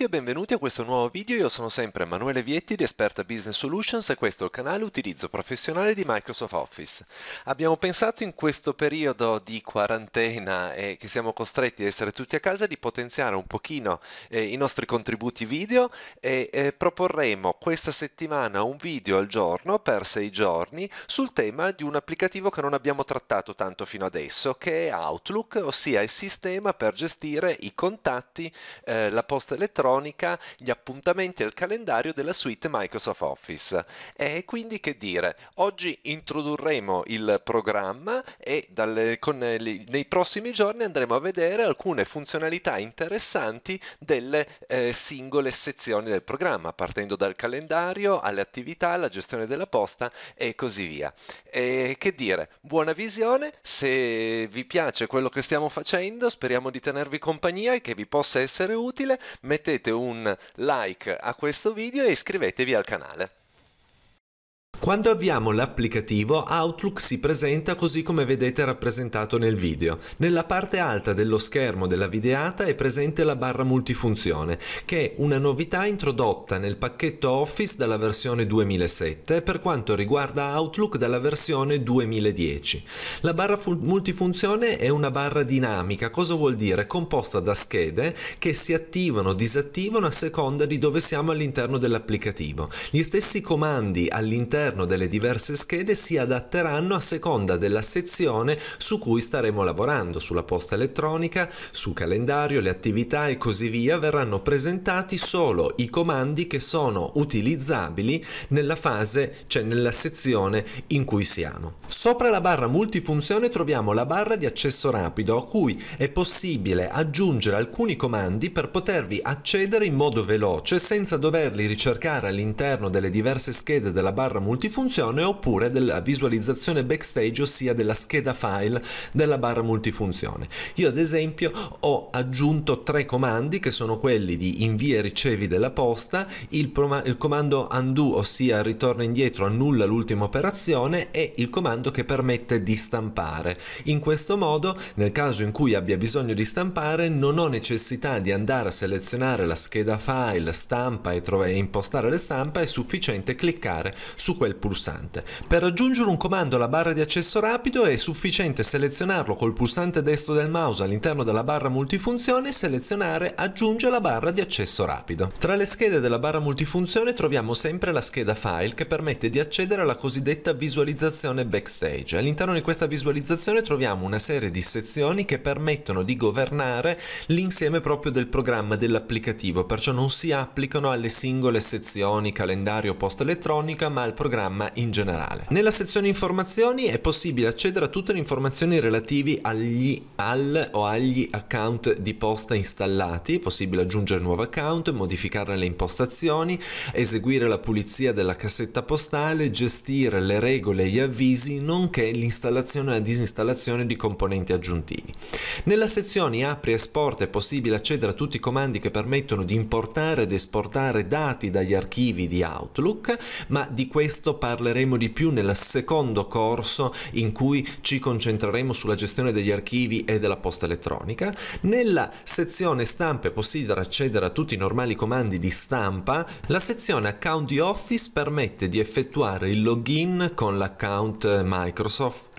tutti e benvenuti a questo nuovo video, io sono sempre Emanuele Vietti di Esperta Business Solutions e questo è il canale utilizzo professionale di Microsoft Office. Abbiamo pensato in questo periodo di quarantena e che siamo costretti ad essere tutti a casa di potenziare un pochino eh, i nostri contributi video e eh, proporremo questa settimana un video al giorno per sei giorni sul tema di un applicativo che non abbiamo trattato tanto fino adesso che è Outlook, ossia il sistema per gestire i contatti, eh, la posta elettronica cronica, gli appuntamenti e il calendario della suite Microsoft Office. E quindi che dire, oggi introdurremo il programma e dalle, con, nei prossimi giorni andremo a vedere alcune funzionalità interessanti delle eh, singole sezioni del programma, partendo dal calendario alle attività, alla gestione della posta e così via. E che dire, buona visione, se vi piace quello che stiamo facendo speriamo di tenervi compagnia e che vi possa essere utile, mettete mettete un like a questo video e iscrivetevi al canale. Quando avviamo l'applicativo, Outlook si presenta così come vedete rappresentato nel video. Nella parte alta dello schermo della videata è presente la barra multifunzione, che è una novità introdotta nel pacchetto Office dalla versione 2007 per quanto riguarda Outlook dalla versione 2010. La barra multifunzione è una barra dinamica, cosa vuol dire? Composta da schede che si attivano o disattivano a seconda di dove siamo all'interno dell'applicativo. Gli stessi comandi all'interno all'interno delle diverse schede si adatteranno a seconda della sezione su cui staremo lavorando, sulla posta elettronica, sul calendario, le attività e così via, verranno presentati solo i comandi che sono utilizzabili nella fase, cioè nella sezione in cui siamo. Sopra la barra multifunzione troviamo la barra di accesso rapido a cui è possibile aggiungere alcuni comandi per potervi accedere in modo veloce senza doverli ricercare all'interno delle diverse schede della barra multifunzione multifunzione oppure della visualizzazione backstage, ossia della scheda file della barra multifunzione. Io ad esempio ho aggiunto tre comandi che sono quelli di invia e ricevi della posta, il, il comando undo, ossia ritorna indietro, annulla l'ultima operazione e il comando che permette di stampare. In questo modo, nel caso in cui abbia bisogno di stampare, non ho necessità di andare a selezionare la scheda file, stampa e, e impostare le stampa, è sufficiente cliccare su quella quel pulsante. Per raggiungere un comando alla barra di accesso rapido è sufficiente selezionarlo col pulsante destro del mouse all'interno della barra multifunzione e selezionare aggiunge la barra di accesso rapido. Tra le schede della barra multifunzione troviamo sempre la scheda file che permette di accedere alla cosiddetta visualizzazione backstage. All'interno di questa visualizzazione troviamo una serie di sezioni che permettono di governare l'insieme proprio del programma dell'applicativo, perciò non si applicano alle singole sezioni calendario posta elettronica ma al programma programma in generale. Nella sezione informazioni è possibile accedere a tutte le informazioni relative agli al o agli account di posta installati, è possibile aggiungere nuovo account, modificare le impostazioni, eseguire la pulizia della cassetta postale, gestire le regole e gli avvisi, nonché l'installazione e la disinstallazione di componenti aggiuntivi. Nella sezione apri e esport è possibile accedere a tutti i comandi che permettono di importare ed esportare dati dagli archivi di Outlook, ma di questo questo parleremo di più nel secondo corso in cui ci concentreremo sulla gestione degli archivi e della posta elettronica. Nella sezione stampe è possibile accedere a tutti i normali comandi di stampa. La sezione account di Office permette di effettuare il login con l'account Microsoft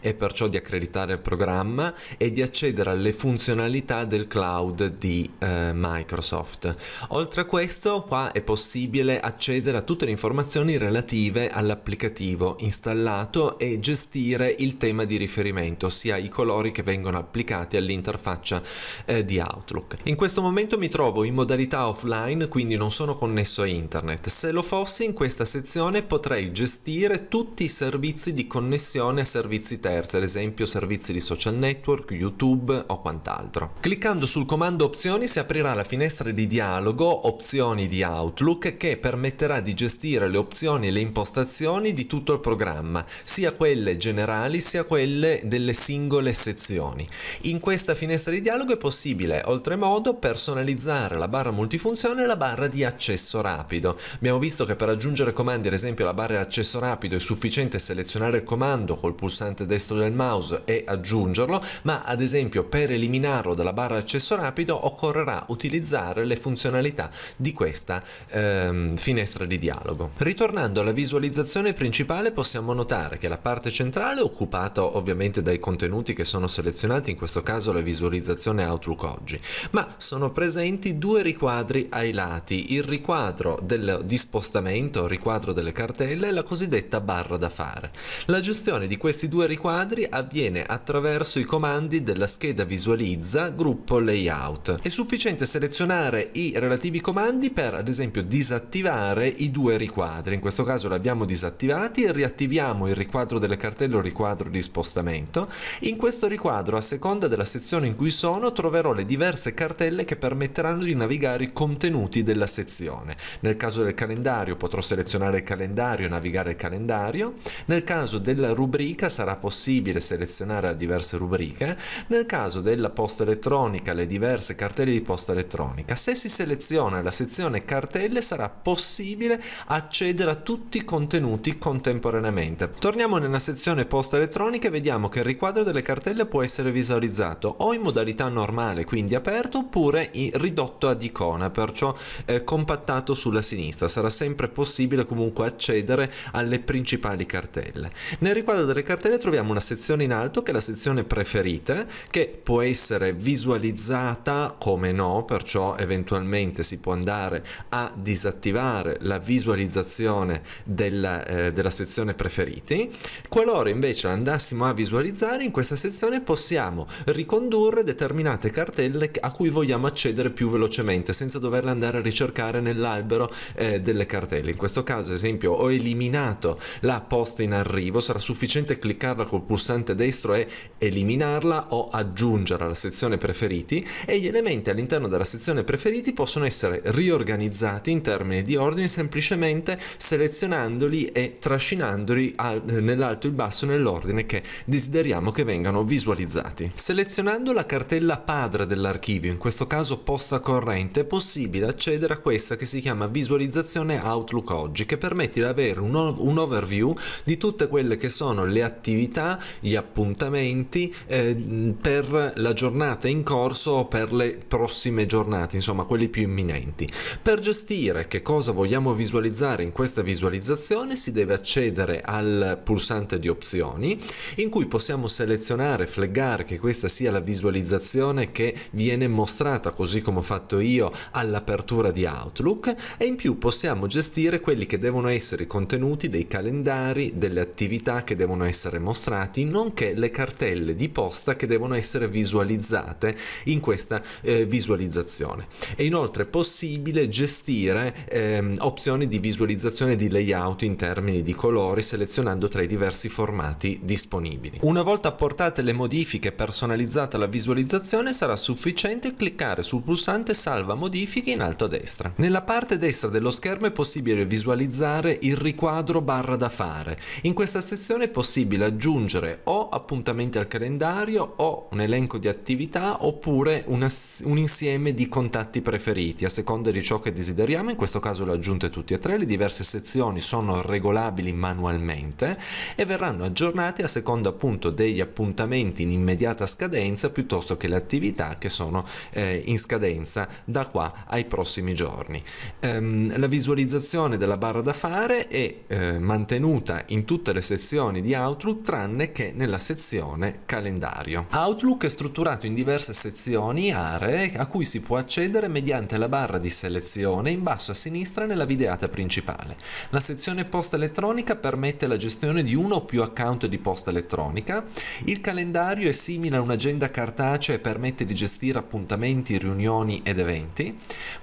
e perciò di accreditare il programma e di accedere alle funzionalità del cloud di eh, Microsoft. Oltre a questo, qua è possibile accedere a tutte le informazioni relative all'applicativo installato e gestire il tema di riferimento, ossia i colori che vengono applicati all'interfaccia eh, di Outlook. In questo momento mi trovo in modalità offline, quindi non sono connesso a internet. Se lo fossi, in questa sezione potrei gestire tutti i servizi di connessione connessione a servizi terzi, ad esempio servizi di social network, YouTube o quant'altro. Cliccando sul comando opzioni si aprirà la finestra di dialogo opzioni di Outlook che permetterà di gestire le opzioni e le impostazioni di tutto il programma, sia quelle generali sia quelle delle singole sezioni. In questa finestra di dialogo è possibile oltremodo personalizzare la barra multifunzione e la barra di accesso rapido. Abbiamo visto che per aggiungere comandi, ad esempio la barra di accesso rapido, è sufficiente selezionare il comando comando col pulsante destro del mouse e aggiungerlo, ma ad esempio per eliminarlo dalla barra accesso rapido occorrerà utilizzare le funzionalità di questa ehm, finestra di dialogo. Ritornando alla visualizzazione principale possiamo notare che la parte centrale occupata ovviamente dai contenuti che sono selezionati, in questo caso la visualizzazione Outlook oggi, ma sono presenti due riquadri ai lati, il riquadro del, di spostamento, il riquadro delle cartelle e la cosiddetta barra da fare. La gestione di questi due riquadri avviene attraverso i comandi della scheda visualizza gruppo layout. È sufficiente selezionare i relativi comandi per ad esempio disattivare i due riquadri, in questo caso li abbiamo disattivati, e riattiviamo il riquadro delle cartelle o riquadro di spostamento. In questo riquadro a seconda della sezione in cui sono troverò le diverse cartelle che permetteranno di navigare i contenuti della sezione. Nel caso del calendario potrò selezionare il calendario e navigare il calendario, nel caso del della rubrica sarà possibile selezionare diverse rubriche, nel caso della posta elettronica le diverse cartelle di posta elettronica. Se si seleziona la sezione cartelle sarà possibile accedere a tutti i contenuti contemporaneamente. Torniamo nella sezione posta elettronica e vediamo che il riquadro delle cartelle può essere visualizzato o in modalità normale, quindi aperto, oppure ridotto ad icona, perciò eh, compattato sulla sinistra. Sarà sempre possibile comunque accedere alle principali cartelle. Nel riquadro delle cartelle troviamo una sezione in alto che è la sezione preferite che può essere visualizzata come no, perciò eventualmente si può andare a disattivare la visualizzazione della, eh, della sezione preferiti. Qualora invece andassimo a visualizzare in questa sezione possiamo ricondurre determinate cartelle a cui vogliamo accedere più velocemente senza doverle andare a ricercare nell'albero eh, delle cartelle. In questo caso, ad esempio, ho eliminato la posta in arrivo, sarà sarà sufficiente cliccarla col pulsante destro e eliminarla o aggiungerla alla sezione preferiti e gli elementi all'interno della sezione preferiti possono essere riorganizzati in termini di ordine semplicemente selezionandoli e trascinandoli nell'alto e il basso nell'ordine che desideriamo che vengano visualizzati. Selezionando la cartella padre dell'archivio, in questo caso posta corrente, è possibile accedere a questa che si chiama visualizzazione Outlook oggi che permette di avere un, un overview di tutte quelle che che sono le attività, gli appuntamenti eh, per la giornata in corso o per le prossime giornate, insomma quelli più imminenti. Per gestire che cosa vogliamo visualizzare in questa visualizzazione si deve accedere al pulsante di opzioni in cui possiamo selezionare, flaggare che questa sia la visualizzazione che viene mostrata così come ho fatto io all'apertura di Outlook e in più possiamo gestire quelli che devono essere i contenuti dei calendari, delle attività che devono essere mostrati, nonché le cartelle di posta che devono essere visualizzate in questa eh, visualizzazione. È inoltre possibile gestire ehm, opzioni di visualizzazione di layout in termini di colori selezionando tra i diversi formati disponibili. Una volta apportate le modifiche personalizzata la visualizzazione sarà sufficiente cliccare sul pulsante salva modifiche in alto a destra. Nella parte destra dello schermo è possibile visualizzare il riquadro barra da fare. In questa sezione sezione è possibile aggiungere o appuntamenti al calendario o un elenco di attività oppure una, un insieme di contatti preferiti a seconda di ciò che desideriamo, in questo caso le aggiunte tutti e tre, le diverse sezioni sono regolabili manualmente e verranno aggiornate a seconda appunto degli appuntamenti in immediata scadenza piuttosto che le attività che sono eh, in scadenza da qua ai prossimi giorni. Ehm, la visualizzazione della barra da fare è eh, mantenuta in tutte le sezioni sezioni di Outlook tranne che nella sezione calendario. Outlook è strutturato in diverse sezioni, aree, a cui si può accedere mediante la barra di selezione in basso a sinistra nella videata principale. La sezione posta elettronica permette la gestione di uno o più account di posta elettronica, il calendario è simile a un'agenda cartacea e permette di gestire appuntamenti, riunioni ed eventi,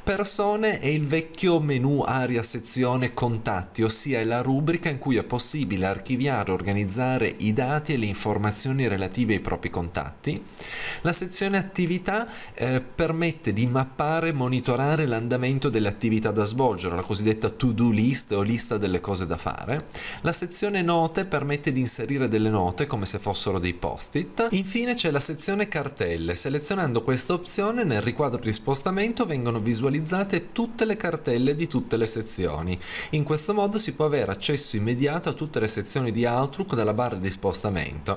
persone è il vecchio menu aria sezione contatti, ossia è la rubrica in cui è possibile archiviare studiare, organizzare i dati e le informazioni relative ai propri contatti. La sezione attività eh, permette di mappare e monitorare l'andamento delle attività da svolgere, la cosiddetta to-do list o lista delle cose da fare. La sezione note permette di inserire delle note come se fossero dei post-it. Infine c'è la sezione cartelle. Selezionando questa opzione nel riquadro di spostamento vengono visualizzate tutte le cartelle di tutte le sezioni. In questo modo si può avere accesso immediato a tutte le sezioni di di Outlook dalla barra di spostamento